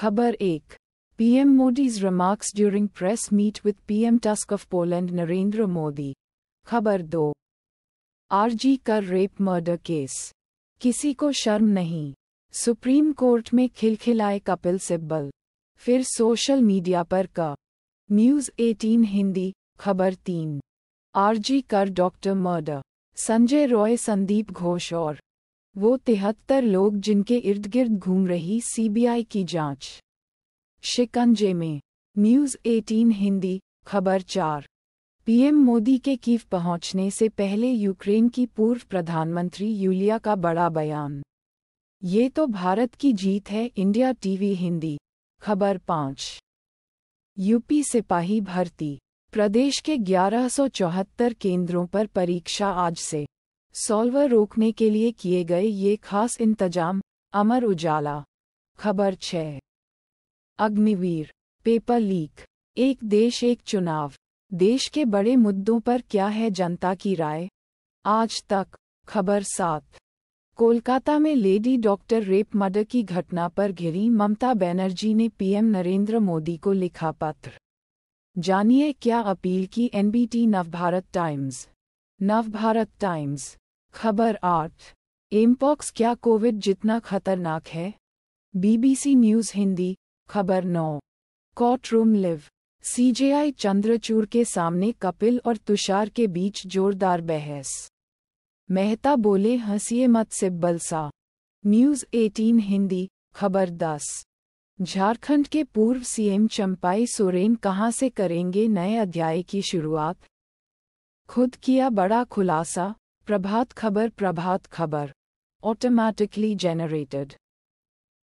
खबर एक PM Modi's remarks during press meet with PM Tusk of Poland Narendra Modi खबर दो आरजी कर रेप मर्डर केस किसी को शर्म नहीं सुप्रीम कोर्ट में खिलखिलाए कपिल सिब्बल फिर सोशल मीडिया पर का न्यूज़ 18 हिंदी खबर तीन RG Kar doctor murder Sanjay Roy Sandeep Ghosh और वो तिहत्तर लोग जिनके इर्द गिर्द घूम रही सीबीआई की जांच शिकंजे में न्यूज़ 18 हिंदी खबर चार पीएम मोदी के कीव पहुंचने से पहले यूक्रेन की पूर्व प्रधानमंत्री यूलिया का बड़ा बयान ये तो भारत की जीत है इंडिया टीवी हिंदी खबर पाँच यूपी सिपाही भर्ती प्रदेश के ग्यारह केंद्रों पर परीक्षा आज से सॉल्वर रोकने के लिए किए गए ये खास इंतजाम अमर उजाला खबर छः अग्निवीर पेपर लीक एक देश एक चुनाव देश के बड़े मुद्दों पर क्या है जनता की राय आज तक खबर सात कोलकाता में लेडी डॉक्टर रेप मर्डर की घटना पर घिरी ममता बनर्जी ने पीएम नरेंद्र मोदी को लिखा पत्र जानिए क्या अपील की NBT Navbharat Times Navbharat Times खबर आठ एमपॉक्स क्या कोविड जितना खतरनाक है बीबीसी न्यूज़ हिंदी खबर नौ court room live CJI Chandrachud के सामने कपिल और तुषार के बीच जोरदार बहस मेहता बोले हंसिए मत सिब्बल सा न्यूज़ 18 हिंदी खबर दस झारखंड के पूर्व सीएम चंपाई सोरेन कहां से करेंगे नए अध्याय की शुरुआत खुद किया बड़ा खुलासा Prabhat Khabar Prabhat Khabar automatically generated